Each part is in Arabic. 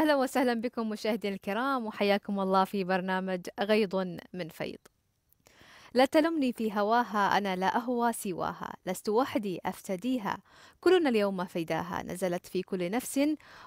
أهلا وسهلا بكم مشاهدينا الكرام وحياكم الله في برنامج غيض من فيض لا تلمني في هواها أنا لا أهوى سواها لست وحدي أفتديها كلنا اليوم فداها نزلت في كل نفس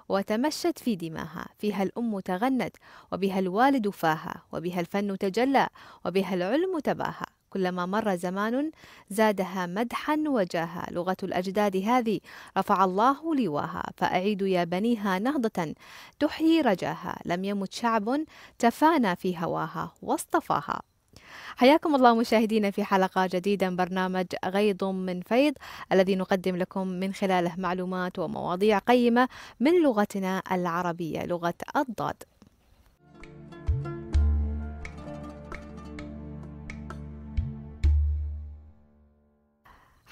وتمشت في دماها فيها الأم تغنت وبها الوالد فاها وبها الفن تجلى وبها العلم تباها كلما مر زمان زادها مدحا وجاها لغة الأجداد هذه رفع الله لواها فأعيدوا يا بنيها نهضة تحيي رجاها لم يمت شعب تفانى في هواها واصطفاها حياكم الله مشاهدينا في حلقة جديدة من برنامج غيض من فيض الذي نقدم لكم من خلاله معلومات ومواضيع قيمة من لغتنا العربية لغة الضاد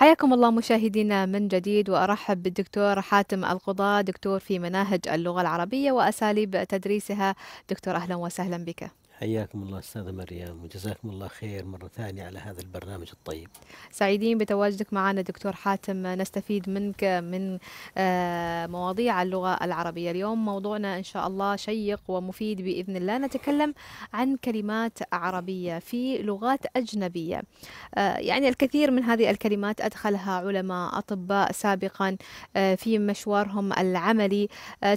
حياكم الله مشاهدينا من جديد وأرحب بالدكتور حاتم القضاء دكتور في مناهج اللغة العربية وأساليب تدريسها دكتور أهلا وسهلا بك حياكم الله استاذه مريم وجزاكم الله خير مره ثانيه على هذا البرنامج الطيب. سعيدين بتواجدك معنا دكتور حاتم نستفيد منك من آه، مواضيع اللغه العربيه، اليوم موضوعنا ان شاء الله شيق ومفيد باذن الله، نتكلم عن كلمات عربيه في لغات اجنبيه. آه، يعني الكثير من هذه الكلمات ادخلها علماء اطباء سابقا آه، في مشوارهم العملي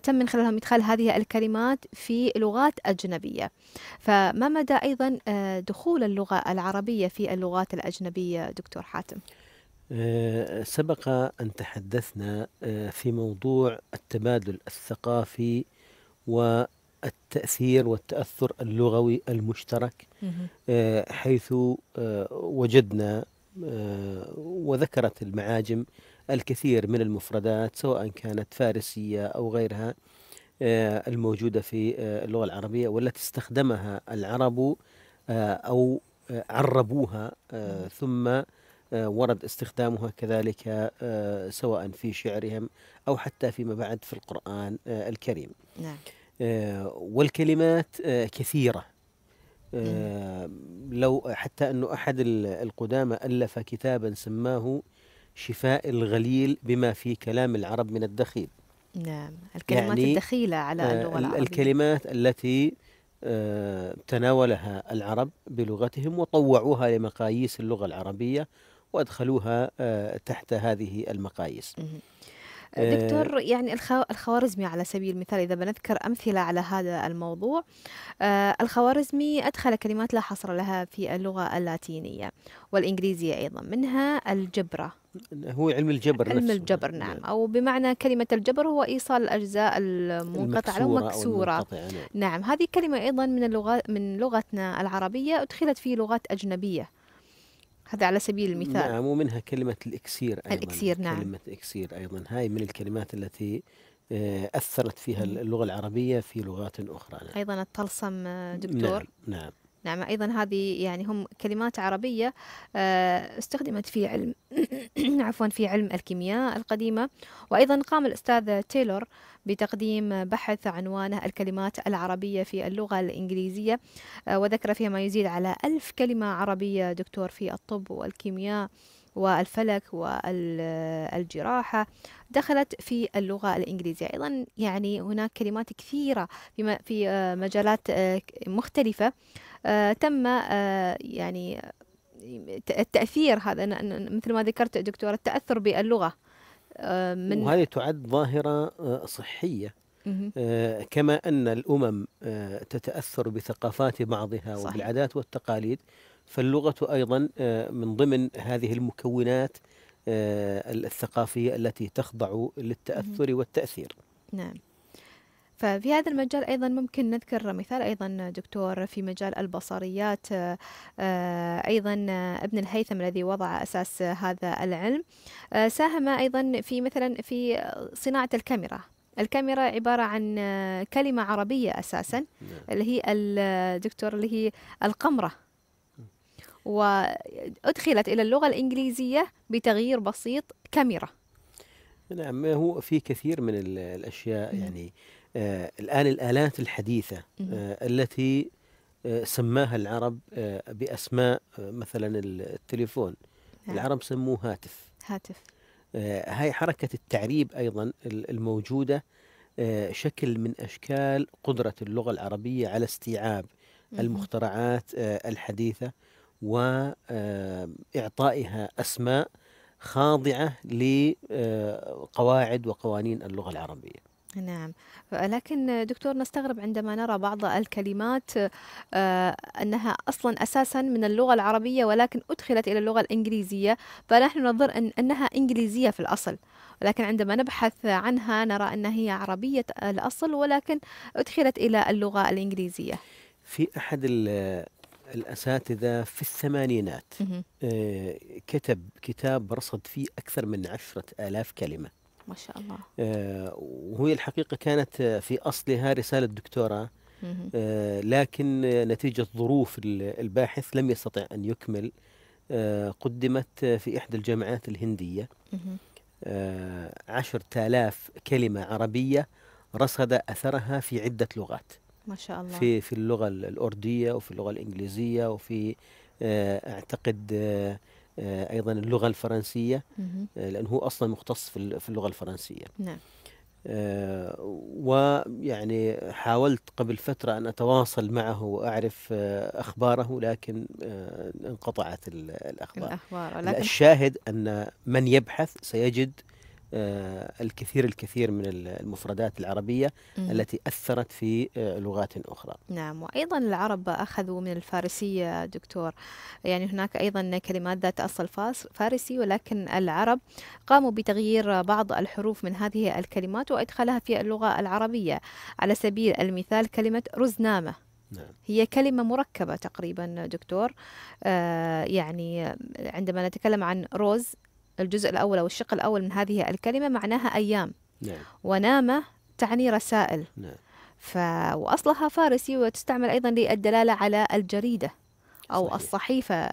تم من خلالهم ادخال هذه الكلمات في لغات اجنبيه. ف فما مدى أيضا آه، دخول اللغة العربية في اللغات الأجنبية دكتور حاتم؟ آه، سبق أن تحدثنا آه، في موضوع التبادل الثقافي والتأثير والتأثر اللغوي المشترك حيث وجدنا وذكرت المعاجم الكثير من المفردات سواء كانت فارسية أو غيرها آه، الموجودة في آه، اللغة العربية والتي استخدمها العرب آه، أو عربوها ثم ورد استخدامها كذلك سواء في شعرهم أو حتى فيما بعد في القرآن الكريم نعم. والكلمات كثيرة لو حتى أنه أحد القدامى ألف كتابا سماه شفاء الغليل بما في كلام العرب من الدخيل نعم الكلمات يعني الدخيلة على آه، اللغة العربية الكلمات التي آه، تناولها العرب بلغتهم وطوعوها لمقاييس اللغة العربية وأدخلوها آه، تحت هذه المقاييس دكتور آه، يعني الخوارزمي على سبيل المثال إذا بنذكر أمثلة على هذا الموضوع آه، الخوارزمي أدخل كلمات لا حصر لها في اللغة اللاتينية والإنجليزية أيضا منها الجبرة هو علم الجبر علم نفسه. الجبر نعم, نعم. أو بمعنى كلمة الجبر هو إيصال الأجزاء المنقطعة أو المكسورة نعم. نعم هذه كلمة أيضا من اللغة من لغتنا العربية أدخلت في لغات أجنبية هذا على سبيل المثال نعم ومنها كلمة الإكسير أيضا الإكسير نعم كلمة إكسير أيضا هاي من الكلمات التي آه، أثرت فيها اللغة العربية في لغات أخرى نعم. أيضا الطلسم آه، دكتور نعم, نعم. نعم أيضا هذه يعني هم كلمات عربية آه، استخدمت في علم عفوا في علم الكيمياء القديمة وأيضا قام الأستاذ تايلور بتقديم بحث عنوانه الكلمات العربية في اللغة الإنجليزية آه، وذكر فيها ما يزيد على ألف كلمة عربية دكتور في الطب والكيمياء والفلك والجراحة دخلت في اللغة الإنجليزية أيضا يعني هناك كلمات كثيرة في آه، مجالات مختلفة آه، تم آه، يعني التأثير هذا مثل ما ذكرت دكتورة التأثر باللغة آه، من وهذه تعد ظاهرة صحية كما أن الأمم تتأثر بثقافات بعضها صحيح. وبالعادات والتقاليد فاللغة أيضا من ضمن هذه المكونات الثقافية التي تخضع للتأثر والتأثير نعم ففي هذا المجال أيضا ممكن نذكر مثال أيضا دكتور في مجال البصريات آه، أيضا ابن الهيثم الذي وضع أساس هذا العلم آه، ساهم أيضا في مثلا في صناعة الكاميرا الكاميرا عبارة عن آه، كلمة عربية أساسا نعم. اللي هي الدكتور اللي هي القمرة وأدخلت إلى اللغة الإنجليزية بتغيير بسيط كاميرا نعم هو في كثير من الأشياء نعم. يعني آه، الآن الآلات الحديثة آه، التي آه، سماها العرب بأسماء مثلا التليفون نعم. العرب سموه هاتف هاتف هاي حركة التعريب أيضا الموجودة شكل من أشكال قدرة اللغة العربية على استيعاب المخترعات الحديثة وإعطائها أسماء خاضعة لقواعد وقوانين اللغة العربية نعم لكن دكتور نستغرب عندما نرى بعض الكلمات آه، أنها أصلا أساسا من اللغة العربية ولكن أدخلت إلى اللغة الإنجليزية فنحن ننظر أن أنها إنجليزية في الأصل ولكن عندما نبحث عنها نرى أن هي عربية الأصل ولكن أدخلت إلى اللغة الإنجليزية في أحد الأساتذة في الثمانينات آه، كتب كتاب رصد فيه أكثر من عشرة آلاف كلمة ما شاء الله آه، وهي الحقيقة كانت آه، في أصلها رسالة دكتوراه لكن آه، نتيجة ظروف الباحث لم يستطع أن يكمل قدمت في إحدى الجامعات الهندية عشرة آلاف كلمة عربية رصد أثرها في عدة لغات ما شاء الله في في اللغة الأردية وفي اللغة الإنجليزية وفي أعتقد آه، ايضا اللغه الفرنسيه آه، لانه هو اصلا مختص في اللغه الفرنسيه نعم آه، ويعني حاولت قبل فترة أن أتواصل معه وأعرف أخباره لكن انقطعت الأخبار, الأخبار لكن الشاهد أن من يبحث سيجد آه، الكثير الكثير من المفردات العربية م. التي أثرت في آه، لغات أخرى نعم وأيضا العرب أخذوا من الفارسية دكتور يعني هناك أيضا كلمات ذات أصل فارسي ولكن العرب قاموا بتغيير بعض الحروف من هذه الكلمات وإدخالها في اللغة العربية على سبيل المثال كلمة رزنامة نعم. هي كلمة مركبة تقريبا دكتور آه يعني عندما نتكلم عن روز الجزء الأول أو الشق الأول من هذه الكلمة معناها أيام نعم. ونامة تعني رسائل نعم. ف... وأصلها فارسي وتستعمل أيضا للدلالة على الجريدة أو صحيح. الصحيفة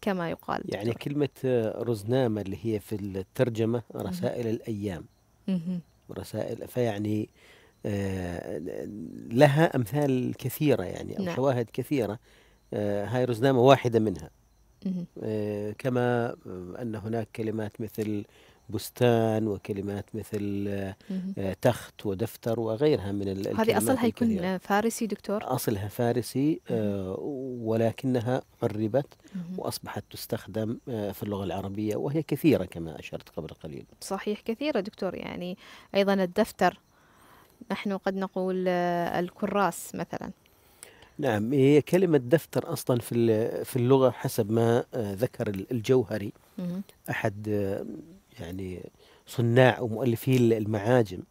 كما يقال يعني دكتور. كلمة رزنامة اللي هي في الترجمة رسائل مه. الأيام مه. رسائل فيعني آه لها أمثال كثيرة يعني أو نعم. شواهد كثيرة آه هاي رزنامة واحدة منها آه، كما آه، أن هناك كلمات مثل بستان وكلمات مثل آه، تخت ودفتر وغيرها من الكلمات هذه أصلها يكون فارسي دكتور؟ أصلها فارسي ولكنها عربت وأصبحت تستخدم في اللغة العربية وهي كثيرة كما أشرت قبل قليل صحيح كثيرة دكتور يعني أيضا الدفتر نحن قد نقول الكراس مثلا نعم هي كلمة دفتر أصلا في في اللغة حسب ما آه، ذكر الجوهري أحد آه، يعني صناع ومؤلفي المعاجم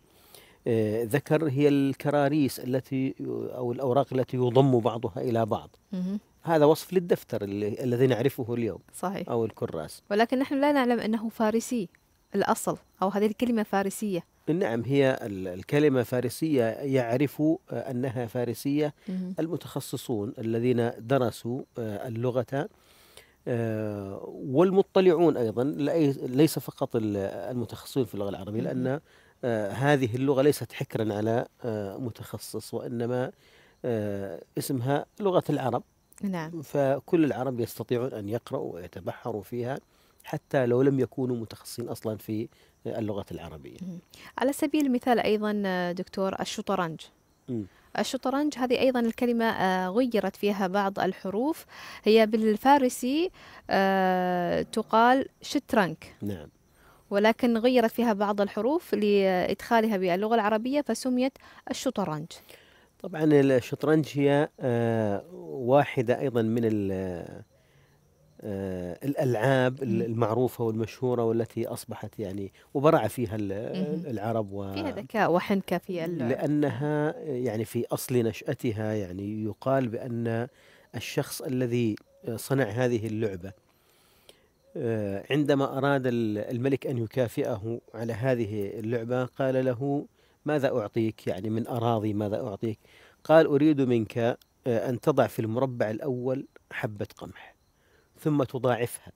آه، ذكر هي الكراريس التي أو الأوراق التي يضم بعضها إلى بعض هذا وصف للدفتر الذي نعرفه اليوم صحيح أو الكراس ولكن نحن لا نعلم أنه فارسي الأصل أو هذه الكلمة فارسية نعم هي الكلمة فارسية يعرف آه، أنها فارسية المتخصصون الذين درسوا آه، اللغة آه، والمطلعون أيضا ليس فقط المتخصصين في اللغة العربية لأن هذه اللغة ليست حكرا على متخصص وإنما اسمها لغة العرب نعم فكل العرب يستطيعون أن يقرأوا ويتبحروا فيها حتى لو لم يكونوا متخصصين اصلا في اللغه العربيه. على سبيل المثال ايضا دكتور الشطرنج. الشطرنج هذه أيضا الكلمة آه، غيرت فيها بعض الحروف هي بالفارسي آه، تقال شترنك نعم ولكن غيرت فيها بعض الحروف لإدخالها باللغة العربية فسميت الشطرنج طبعا الشطرنج هي آه، واحدة أيضا من آه، الالعاب المعروفه والمشهوره والتي اصبحت يعني وبرع فيها العرب و فيها ذكاء وحنكه في لانها يعني في اصل نشاتها يعني يقال بان الشخص الذي صنع هذه اللعبه آه، عندما اراد الملك ان يكافئه على هذه اللعبه قال له ماذا اعطيك يعني من اراضي ماذا اعطيك قال اريد منك آه، ان تضع في المربع الاول حبه قمح ثم تضاعفها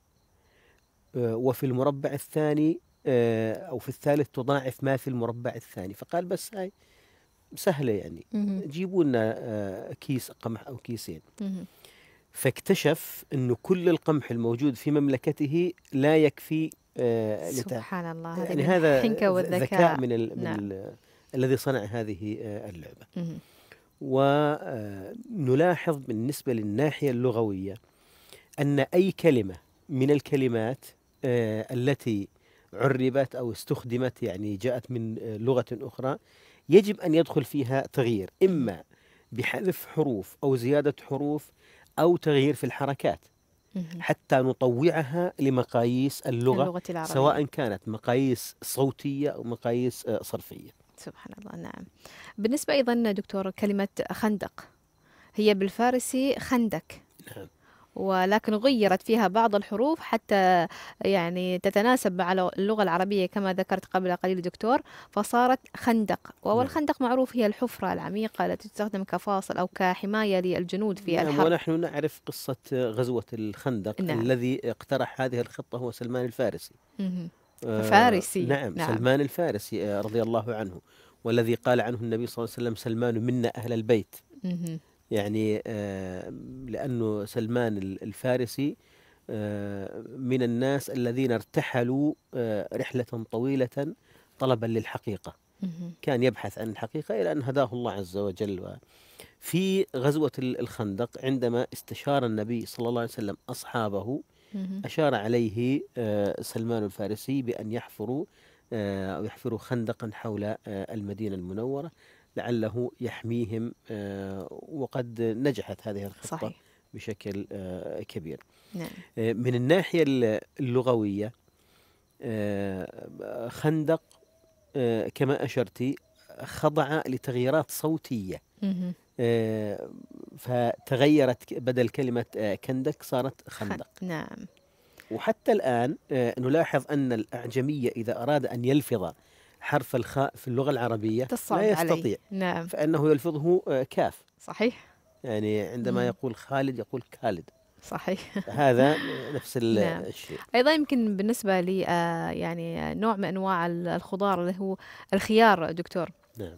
آه، وفي المربع الثاني آه، أو في الثالث تضاعف ما في المربع الثاني فقال بس هاي سهلة يعني جيبوا لنا آه، كيس قمح أو كيسين فاكتشف أنه كل القمح الموجود في مملكته لا يكفي سبحان الله يعني هذا الحنكة والذكاء من, من نعم. الذي صنع هذه اللعبة ونلاحظ بالنسبة للناحية اللغوية أن أي كلمة من الكلمات آه، التي عربت أو استخدمت يعني جاءت من آه، لغة أخرى يجب أن يدخل فيها تغيير إما بحذف حروف أو زيادة حروف أو تغيير في الحركات حتى نطوعها لمقاييس اللغة, اللغة العربية. سواء كانت مقاييس صوتية أو مقاييس آه، صرفية سبحان الله نعم بالنسبة أيضا دكتور كلمة خندق هي بالفارسي خندق نعم ولكن غيرت فيها بعض الحروف حتى يعني تتناسب مع اللغة العربية كما ذكرت قبل قليل دكتور فصارت خندق والخندق نعم. معروف هي الحفرة العميقة التي تستخدم كفاصل أو كحماية للجنود في نعم الحرب ونحن نعرف قصة غزوة الخندق نعم. الذي اقترح هذه الخطة هو سلمان الفارسي آه فارسي نعم, نعم سلمان الفارسي آه، رضي الله عنه والذي قال عنه النبي صلى الله عليه وسلم سلمان منا أهل البيت يعني آه، لأنه سلمان الفارسي آه، من الناس الذين ارتحلوا آه، رحلة طويلة طلبا للحقيقة كان يبحث عن الحقيقة إلى أن هداه الله عز وجل في غزوة الخندق عندما استشار النبي صلى الله عليه وسلم أصحابه أشار عليه سلمان الفارسي بأن يحفروا أو يحفروا خندقا حول المدينة المنورة لعله يحميهم آه، وقد نجحت هذه الخطة صحيح. بشكل آه، كبير نعم. آه، من الناحية اللغوية خندق كما أشرت خضع لتغييرات صوتية فتغيرت بدل كلمة كندك صارت خندق نعم وحتى الآن نلاحظ أن الأعجمية إذا أراد أن يلفظ حرف الخاء في اللغة العربية لا يستطيع نعم فإنه يلفظه آه، كاف صحيح يعني عندما مم. يقول خالد يقول كالد صحيح هذا نفس نعم. الشيء ايضا يمكن بالنسبه لي آه، يعني نوع من انواع الخضار اللي هو الخيار دكتور نعم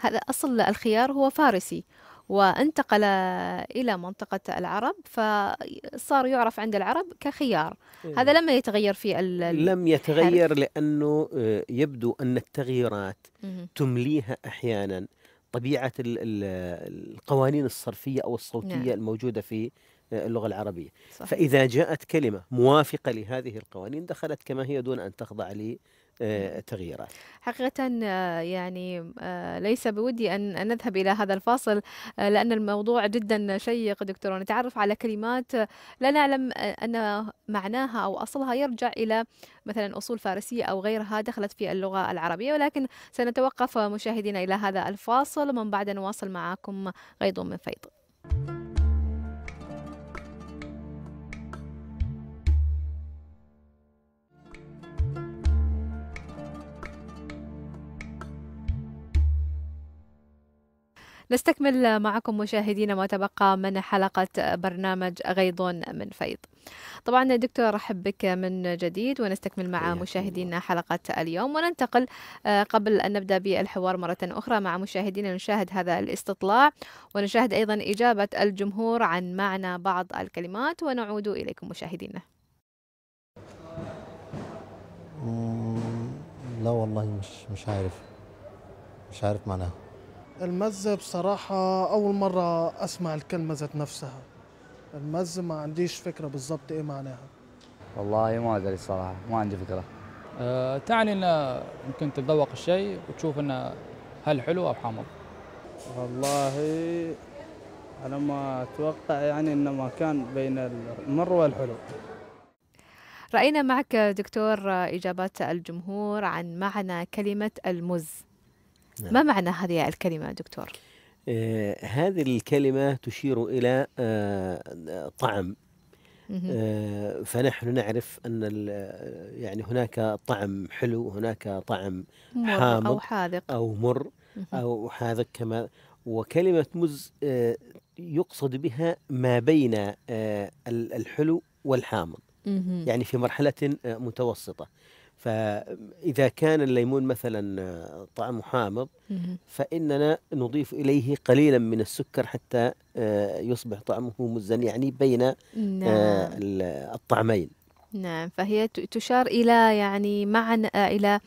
هذا اصل الخيار هو فارسي وانتقل إلى منطقة العرب فصار يعرف عند العرب كخيار إيه. هذا لم يتغير في ال لم يتغير الحرف. لأنه آه، يبدو أن التغييرات تمليها أحيانا طبيعة القوانين الصرفية أو الصوتية نعم. الموجودة في آه، اللغة العربية فإذا جاءت كلمة موافقة لهذه القوانين دخلت كما هي دون أن تخضع لي نعم. آه، تغييرات حقيقة آه، يعني آه، ليس بودي أن نذهب إلى هذا الفاصل لأن الموضوع جدا شيق دكتور نتعرف على كلمات لا نعلم أن معناها أو أصلها يرجع إلى مثلا أصول فارسية أو غيرها دخلت في اللغة العربية ولكن سنتوقف مشاهدينا إلى هذا الفاصل ومن بعد نواصل معكم غيض من فيض نستكمل معكم مشاهدينا ما تبقى من حلقة برنامج غيض من فيض طبعا دكتور رحب بك من جديد ونستكمل مع مشاهدينا حلقة اليوم وننتقل آه، قبل أن نبدأ بالحوار مرة أخرى مع مشاهدينا نشاهد هذا الاستطلاع ونشاهد أيضا إجابة الجمهور عن معنى بعض الكلمات ونعود إليكم مشاهدينا لا والله مش مش عارف مش عارف معناها المز بصراحة أول مرة أسمع الكلمة ذات نفسها المز ما عنديش فكرة بالضبط إيه معناها والله ما أدري الصراحة ما عندي فكرة أه تعني أنه يمكن تتذوق الشيء وتشوف أنه هل حلو أو حامض والله أنا ما أتوقع يعني أنه ما كان بين المر والحلو رأينا معك دكتور إجابات الجمهور عن معنى كلمة المز نعم. ما معنى هذه الكلمة دكتور؟ آه هذه الكلمة تشير إلى آه طعم آه فنحن نعرف أن آه، يعني هناك طعم حلو هناك طعم حامض أو حاذق أو مر أو حاذق كما وكلمة مز آه، يقصد بها ما بين آه، الحلو والحامض يعني في مرحلة متوسطة فإذا كان الليمون مثلا آه، طعمه حامض فإننا نضيف إليه قليلا من السكر حتى آه، يصبح طعمه مزا يعني بين آه، نعم. الطعمين نعم فهي تشار إلى يعني معنى إلى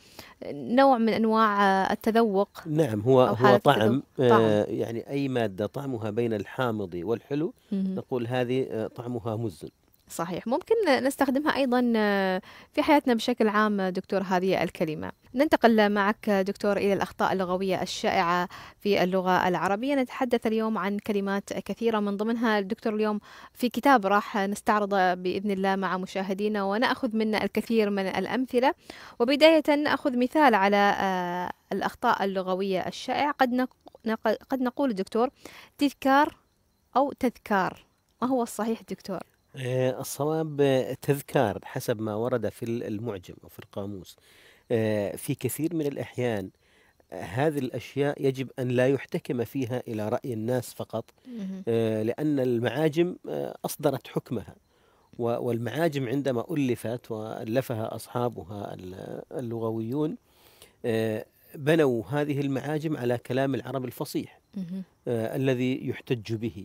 نوع من أنواع التذوق نعم هو هو طعم, طعم. يعني أي مادة طعمها بين الحامض والحلو نقول هذه طعمها مز صحيح ممكن نستخدمها أيضا آه، في حياتنا بشكل عام آه، دكتور هذه الكلمة ننتقل معك آه، دكتور إلى الأخطاء اللغوية الشائعة في اللغة العربية نتحدث اليوم عن كلمات كثيرة من ضمنها الدكتور اليوم في كتاب راح نستعرضه بإذن الله مع مشاهدينا ونأخذ منه الكثير من الأمثلة وبداية نأخذ مثال على الأخطاء اللغوية الشائعة قد, قد نقول دكتور تذكار أو تذكار ما هو الصحيح دكتور؟ آه، الصواب تذكار حسب ما ورد في المعجم أو في القاموس آه، في كثير من الأحيان هذه الأشياء يجب أن لا يحتكم فيها إلى رأي الناس فقط آه، لأن المعاجم أصدرت حكمها والمعاجم عندما ألفت وألفها أصحابها اللغويون بنوا هذه المعاجم على كلام العرب الفصيح الذي يحتج به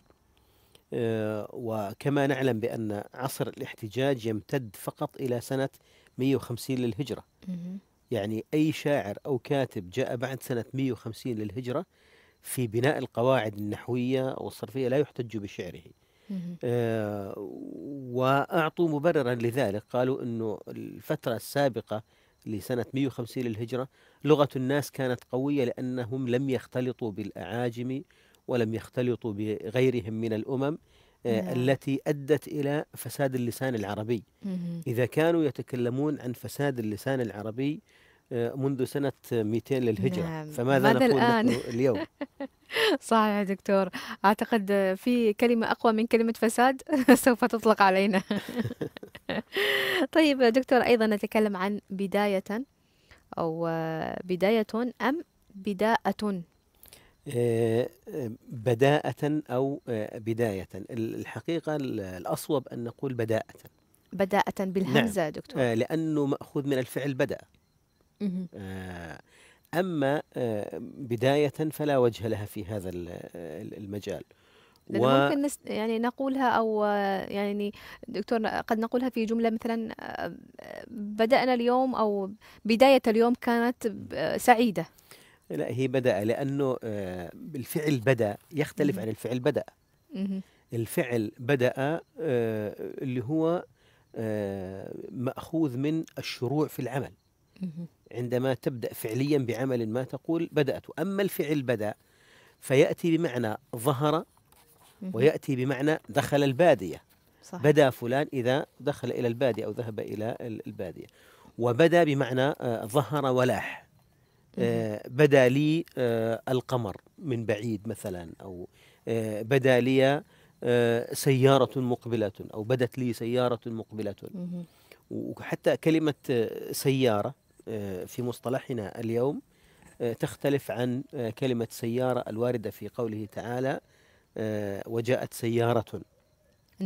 آه، وكما نعلم بأن عصر الاحتجاج يمتد فقط إلى سنة 150 للهجرة يعني أي شاعر أو كاتب جاء بعد سنة 150 للهجرة في بناء القواعد النحوية أو الصرفية لا يحتج بشعره آه وأعطوا مبررا لذلك قالوا أنه الفترة السابقة لسنة 150 للهجرة لغة الناس كانت قوية لأنهم لم يختلطوا بالأعاجم ولم يختلطوا بغيرهم من الأمم آه، نعم. التي أدت إلى فساد اللسان العربي إذا كانوا يتكلمون عن فساد اللسان العربي آه، منذ سنة 200 للهجرة نعم. فماذا ماذا نقول الآن؟ اليوم صحيح دكتور أعتقد في كلمة أقوى من كلمة فساد سوف تطلق علينا طيب دكتور أيضا نتكلم عن بداية أو آه، بداية أم بداءة آه، آه، بداءة أو آه، بداية الحقيقة الأصوب أن نقول بداءة بداءة بالهمزة نعم. دكتور لأنه مأخوذ من الفعل بدأ أما بداية فلا وجه لها في هذا المجال و... ممكن نس... يعني نقولها او يعني دكتور قد نقولها في جمله مثلا بدانا اليوم او بدايه اليوم كانت سعيده لا هي بدأ لأنه آه، الفعل بدأ يختلف عن الفعل بدأ الفعل بدأ آه، اللي هو آه، مأخوذ من الشروع في العمل عندما تبدأ فعليا بعمل ما تقول بدأت أما الفعل بدأ فيأتي بمعنى ظهر ويأتي بمعنى دخل البادية صحيح. بدا فلان إذا دخل إلى البادية أو ذهب إلى البادية وبدا بمعنى ظهر ولاح آه، بدا لي آه، القمر من بعيد مثلا او آه، بدا لي سيارة مقبلة أو بدت لي سيارة مقبلة وحتى كلمة سيارة في مصطلحنا اليوم تختلف عن كلمة سيارة الواردة في قوله تعالى وجاءت سيارة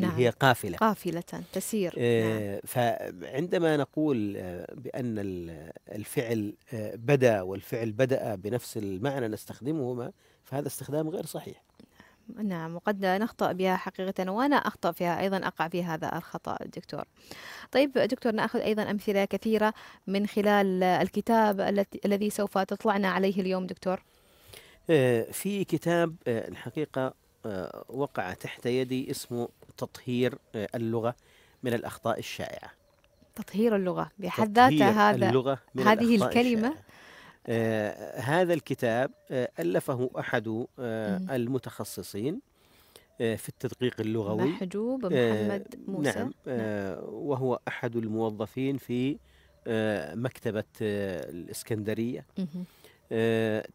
نعم. اللي هي قافلة قافلة تسير آه نعم. فعندما نقول آه، بأن الفعل آه، بدا والفعل بدأ بنفس المعنى نستخدمهما فهذا استخدام غير صحيح نعم وقد نخطأ بها حقيقة وأنا أخطأ فيها أيضا أقع في هذا الخطأ دكتور طيب دكتور نأخذ أيضا أمثلة كثيرة من خلال الكتاب الذي سوف تطلعنا عليه اليوم دكتور آه، في كتاب الحقيقة وقع تحت يدي اسمه تطهير آه، اللغه من الاخطاء الشائعه تطهير اللغه بحد ذاتها هذا اللغة من هذه الكلمه الشائعة. آه هذا الكتاب آه ألفه أحد آه المتخصصين آه، في التدقيق اللغوي محجوب آه، محمد موسى نعم, نعم. وهو أحد الموظفين في مكتبة الإسكندرية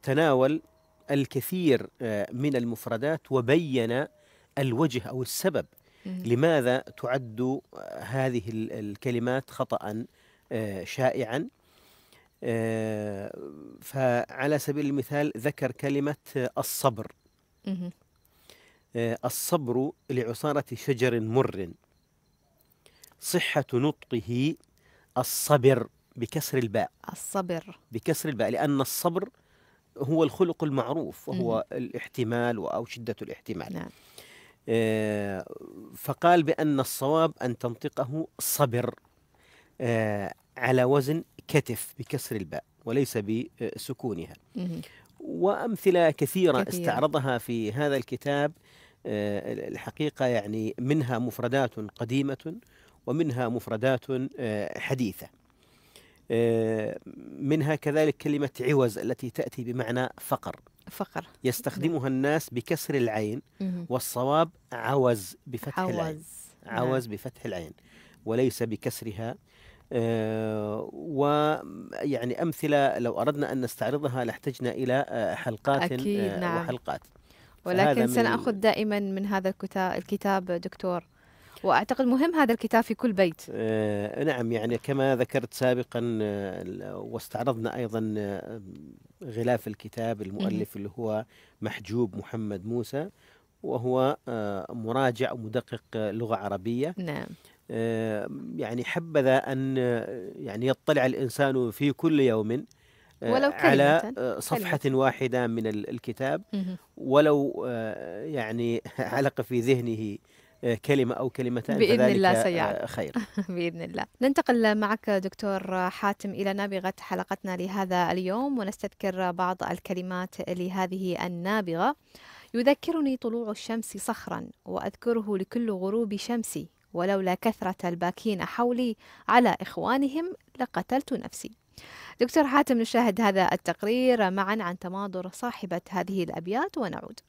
تناول الكثير من المفردات وبين الوجه أو السبب لماذا تعد هذه الكلمات خطأ آه، شائعا آه، فعلى سبيل المثال ذكر كلمة الصبر آه، الصبر لعصارة شجر مر صحة نطقه الصبر بكسر الباء الصبر بكسر الباء لأن الصبر هو الخلق المعروف وهو الاحتمال أو شدة الاحتمال نعم. آه، فقال بأن الصواب أن تنطقه صبر آه، على وزن كتف بكسر الباء وليس بسكونها وأمثلة كثيرة استعرضها في هذا الكتاب آه، الحقيقة يعني منها مفردات قديمة ومنها مفردات حديثة آه، منها كذلك كلمة عوز التي تأتي بمعنى فقر فقر يستخدمها نعم. الناس بكسر العين والصواب عوز بفتح عوز. العين عوز نعم. بفتح العين وليس بكسرها آه، ويعني أمثلة لو أردنا أن نستعرضها لاحتجنا إلى آه، حلقات أكيد نعم. وحلقات ولكن سنأخذ دائما من هذا الكتاب دكتور واعتقد مهم هذا الكتاب في كل بيت. آه نعم يعني كما ذكرت سابقا آه، واستعرضنا ايضا آه، غلاف الكتاب المؤلف اللي هو محجوب محمد موسى وهو آه مراجع ومدقق آه، لغه عربيه. نعم. يعني حبذا ان يعني يطلع الانسان في كل يوم ولو على صفحة كلمة. واحدة من الكتاب ولو يعني علق في ذهنه كلمة أو كلمتان بإذن الله آه، سيارة خير بإذن الله ننتقل معك دكتور حاتم إلى نابغة حلقتنا لهذا اليوم ونستذكر بعض الكلمات لهذه النابغة يذكرني طلوع الشمس صخرا وأذكره لكل غروب شمسي ولولا كثرة الباكين حولي على إخوانهم لقتلت نفسي دكتور حاتم نشاهد هذا التقرير معا عن تماضر صاحبة هذه الأبيات ونعود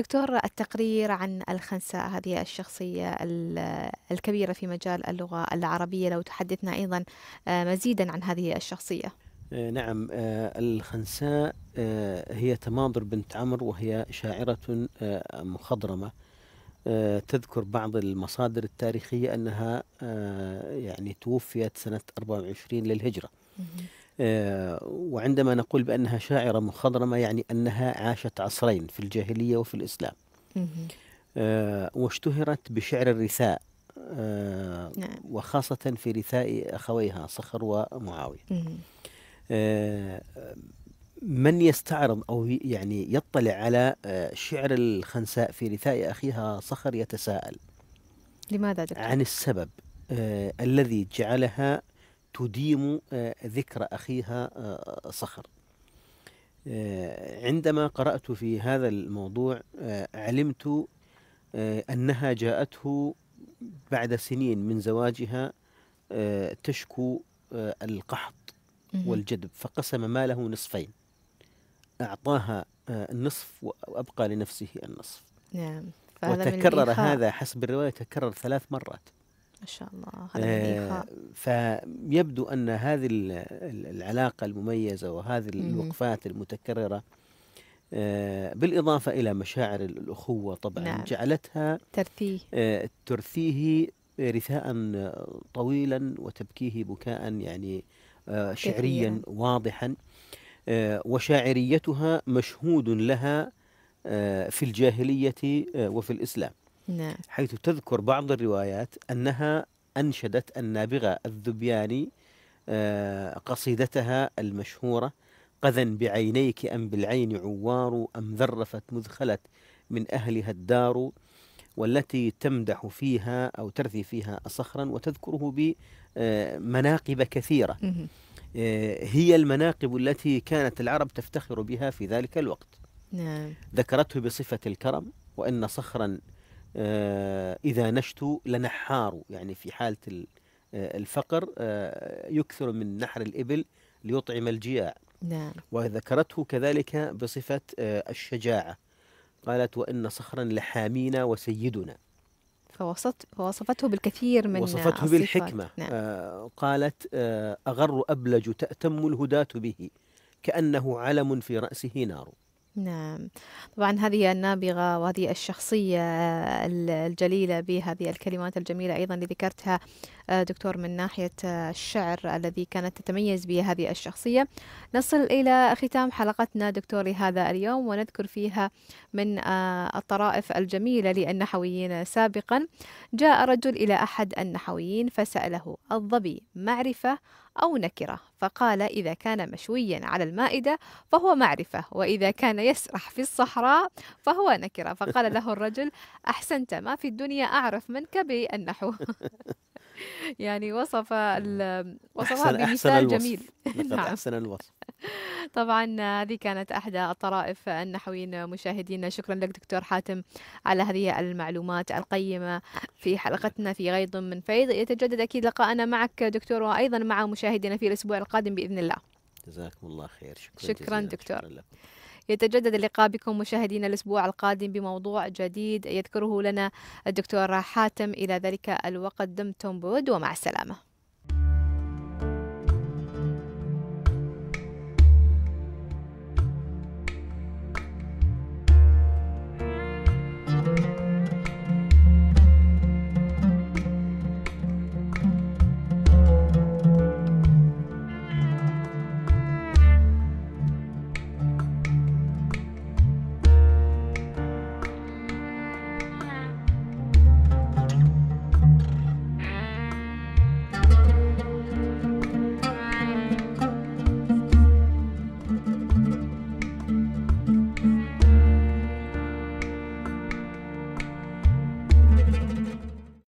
دكتور التقرير عن الخنساء هذه الشخصية الكبيرة في مجال اللغة العربية لو تحدثنا أيضا آه، مزيدا عن هذه الشخصية آه، نعم آه، الخنساء هي تماضر بنت عمرو وهي شاعرة مخضرمة تذكر بعض المصادر التاريخية أنها يعني توفيت سنة 24 للهجرة آه، وعندما نقول بأنها شاعرة مخضرمة يعني أنها عاشت عصرين في الجاهلية وفي الإسلام آه، واشتهرت بشعر الرثاء آه، نعم. وخاصة في رثاء أخويها صخر ومعاوية من يستعرض أو يعني يطلع على شعر الخنساء في رثاء أخيها صخر يتساءل لماذا دكتور؟ عن السبب الذي جعلها تديم آه، ذكر أخيها آه، صخر آه، عندما قرأت في هذا الموضوع علمت أنها جاءته بعد سنين من زواجها تشكو القحط والجدب فقسم ماله نصفين أعطاها النصف وأبقى لنفسه النصف نعم وتكرر هذا حسب الرواية تكرر ثلاث مرات ما شاء الله هذا آه فيبدو أن هذه العلاقة المميزة وهذه الوقفات المتكررة آه بالإضافة إلى مشاعر الأخوة طبعا نعم. جعلتها ترثيه آه ترثيه رثاء طويلا وتبكيه بكاء يعني آه شعريا واضحا آه، وشاعريتها مشهود لها آه، في الجاهلية آه، وفي الإسلام نعم. حيث تذكر بعض الروايات أنها أنشدت النابغة الذبياني آه، قصيدتها المشهورة قذا بعينيك أم بالعين عوار أم ذرفت مذخلت من أهلها الدار والتي تمدح فيها أو ترثي فيها صخرا وتذكره بمناقب كثيرة آه، هي المناقب التي كانت العرب تفتخر بها في ذلك الوقت نعم. ذكرته بصفة الكرم وإن صخرا آه، إذا نشت لنحار يعني في حالة آه، الفقر آه، يكثر من نحر الإبل ليطعم الجياع نعم. وذكرته كذلك بصفة الشجاعة قالت وإن صخرا لحامينا وسيدنا فوصفته بالكثير من وصفته الصفات. بالحكمة نعم. آه قالت آه أغر أبلج تأتم الهداة به كأنه علم في رأسه نار نعم طبعا هذه النابغة وهذه الشخصية آه، الجليلة بهذه الكلمات الجميلة أيضا اللي ذكرتها آه، دكتور من ناحية آه، الشعر الذي كانت تتميز به هذه الشخصية نصل إلى ختام حلقتنا دكتور لهذا اليوم ونذكر فيها من الطرائف الجميلة للنحويين سابقا جاء رجل إلى أحد النحويين فسأله الظبي معرفة أو نكرة فقال إذا كان مشويا على المائدة فهو معرفة وإذا كان يسرح في الصحراء فهو نكرة فقال له الرجل أحسنت ما في الدنيا أعرف منك بالنحو يعني وصف وصفها بمثال أحسن جميل نعم. أحسن الوصف طبعا هذه كانت احدى الطرائف النحويين مشاهدينا شكرا لك دكتور حاتم على هذه المعلومات القيمه في حلقتنا في غيض من فيض يتجدد اكيد لقاءنا معك دكتور وايضا مع مشاهدينا في الاسبوع القادم باذن الله جزاكم الله خير شكرا شكرا دكتور شكرا لكم. يتجدد اللقاء بكم مشاهدينا الأسبوع القادم بموضوع جديد يذكره لنا الدكتور حاتم إلى ذلك الوقت دمتم بود ومع السلامة